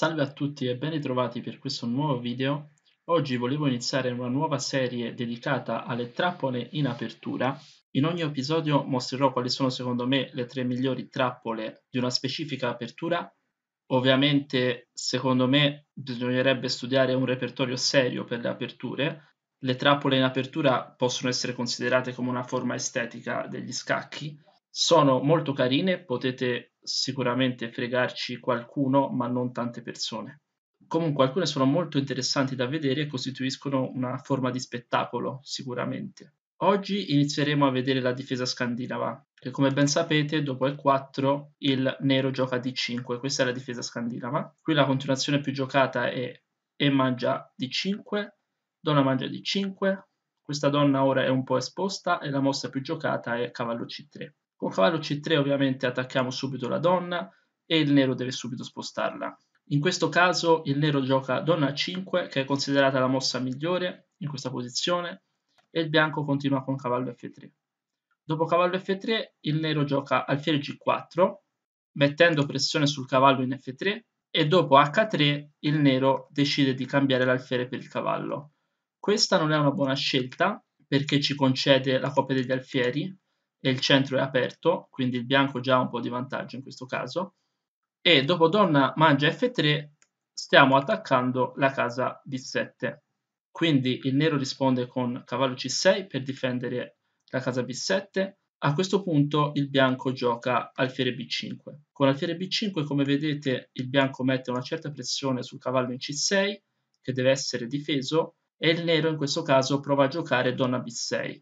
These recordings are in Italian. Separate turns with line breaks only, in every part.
Salve a tutti e ben ritrovati per questo nuovo video. Oggi volevo iniziare una nuova serie dedicata alle trappole in apertura. In ogni episodio mostrerò quali sono secondo me le tre migliori trappole di una specifica apertura. Ovviamente secondo me bisognerebbe studiare un repertorio serio per le aperture. Le trappole in apertura possono essere considerate come una forma estetica degli scacchi, sono molto carine, potete sicuramente fregarci qualcuno, ma non tante persone. Comunque alcune sono molto interessanti da vedere e costituiscono una forma di spettacolo, sicuramente. Oggi inizieremo a vedere la difesa scandinava, che come ben sapete dopo il 4 il nero gioca D5, questa è la difesa scandinava. Qui la continuazione più giocata è E mangia D5, donna mangia D5, questa donna ora è un po' esposta e la mossa più giocata è cavallo C3. Con cavallo c3 ovviamente attacchiamo subito la donna e il nero deve subito spostarla. In questo caso il nero gioca donna a5 che è considerata la mossa migliore in questa posizione e il bianco continua con cavallo f3. Dopo cavallo f3 il nero gioca alfiere g4 mettendo pressione sul cavallo in f3 e dopo h3 il nero decide di cambiare l'alfiere per il cavallo. Questa non è una buona scelta perché ci concede la coppia degli alfieri e il centro è aperto, quindi il bianco già ha un po' di vantaggio in questo caso, e dopo donna mangia F3 stiamo attaccando la casa B7. Quindi il nero risponde con cavallo C6 per difendere la casa B7. A questo punto il bianco gioca alfiere B5. Con alfiere B5, come vedete, il bianco mette una certa pressione sul cavallo in C6, che deve essere difeso, e il nero in questo caso prova a giocare donna B6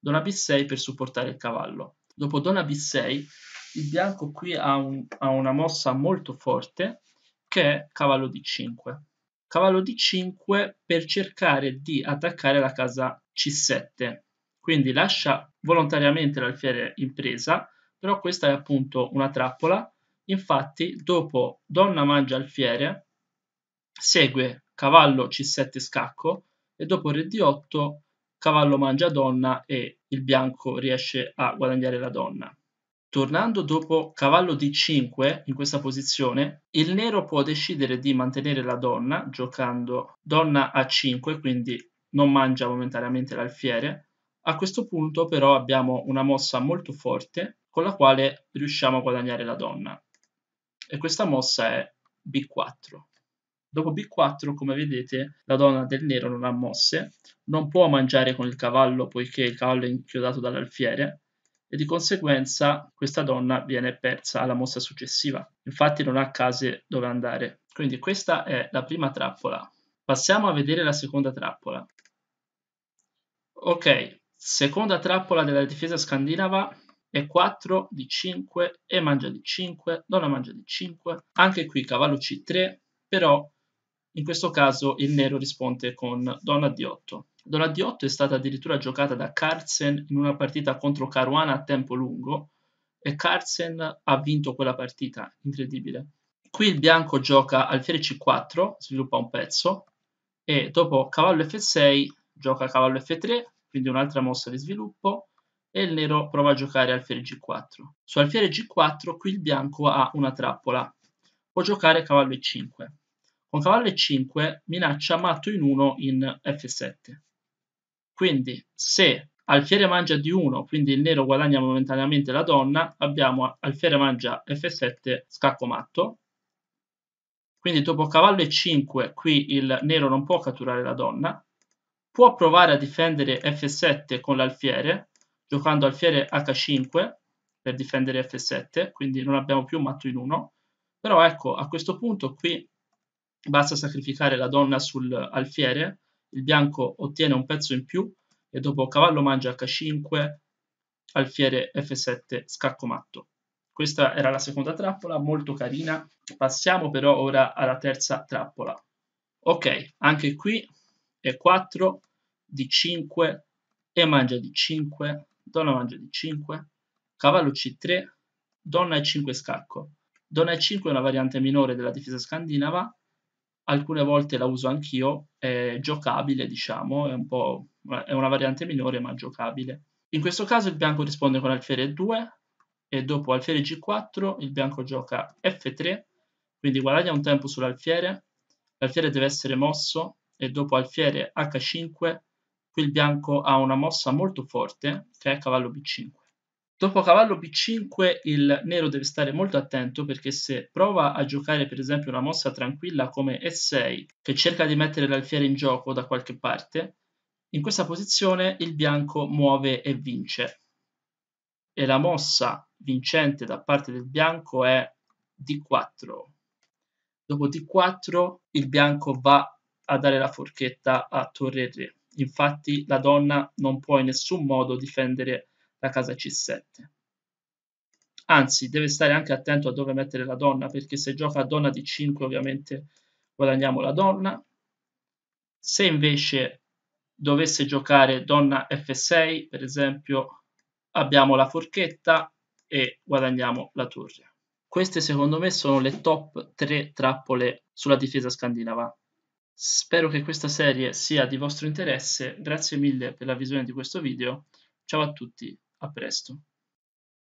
donna b6 per supportare il cavallo. Dopo donna b6 il bianco qui ha, un, ha una mossa molto forte che è cavallo d5. Cavallo d5 per cercare di attaccare la casa c7, quindi lascia volontariamente l'alfiere in presa, però questa è appunto una trappola, infatti dopo donna mangia alfiere segue cavallo c7 scacco e dopo re d8 cavallo mangia donna e il bianco riesce a guadagnare la donna. Tornando dopo cavallo d5 in questa posizione, il nero può decidere di mantenere la donna giocando donna a 5, quindi non mangia momentaneamente l'alfiere. A questo punto però abbiamo una mossa molto forte con la quale riusciamo a guadagnare la donna. E questa mossa è b4. Dopo B4, come vedete, la donna del nero non ha mosse, non può mangiare con il cavallo poiché il cavallo è inchiodato dall'alfiere e di conseguenza questa donna viene persa alla mossa successiva. Infatti non ha case dove andare. Quindi questa è la prima trappola. Passiamo a vedere la seconda trappola. Ok, seconda trappola della difesa scandinava e 4 di 5 e mangia di 5, donna mangia di 5, anche qui cavallo c3, però in questo caso il nero risponde con Donna di 8 Donna di 8 è stata addirittura giocata da Carlsen in una partita contro Caruana a tempo lungo e Carlsen ha vinto quella partita, incredibile. Qui il bianco gioca alfiere C4, sviluppa un pezzo e dopo cavallo F6 gioca cavallo F3, quindi un'altra mossa di sviluppo e il nero prova a giocare alfiere G4. Su alfiere G4 qui il bianco ha una trappola, può giocare cavallo E5 con cavallo e5 minaccia matto in 1 in f7. Quindi se alfiere mangia d1, quindi il nero guadagna momentaneamente la donna, abbiamo alfiere mangia f7 scacco matto. Quindi dopo cavallo e5 qui il nero non può catturare la donna. Può provare a difendere f7 con l'alfiere, giocando alfiere h5 per difendere f7, quindi non abbiamo più matto in 1. Però ecco, a questo punto qui Basta sacrificare la donna sul alfiere, il bianco ottiene un pezzo in più e dopo cavallo mangia H5, alfiere F7, scacco matto. Questa era la seconda trappola, molto carina. Passiamo però ora alla terza trappola. Ok, anche qui E4, D5, E mangia D5, donna mangia D5, cavallo C3, donna E5 scacco. Donna E5 è una variante minore della difesa scandinava, alcune volte la uso anch'io, è giocabile diciamo, è, un po', è una variante minore ma giocabile. In questo caso il bianco risponde con alfiere 2 e dopo alfiere g4 il bianco gioca f3, quindi guadagna un tempo sull'alfiere, l'alfiere deve essere mosso e dopo alfiere h5 qui il bianco ha una mossa molto forte che è cavallo b5. Dopo cavallo b5 il nero deve stare molto attento perché se prova a giocare per esempio una mossa tranquilla come e6 che cerca di mettere l'alfiere in gioco da qualche parte, in questa posizione il bianco muove e vince. E la mossa vincente da parte del bianco è d4. Dopo d4 il bianco va a dare la forchetta a torre re. Infatti la donna non può in nessun modo difendere la casa c7 anzi deve stare anche attento a dove mettere la donna perché se gioca a donna d5 ovviamente guadagniamo la donna se invece dovesse giocare donna f6 per esempio abbiamo la forchetta e guadagniamo la torre queste secondo me sono le top 3 trappole sulla difesa scandinava spero che questa serie sia di vostro interesse grazie mille per la visione di questo video ciao a tutti a presto.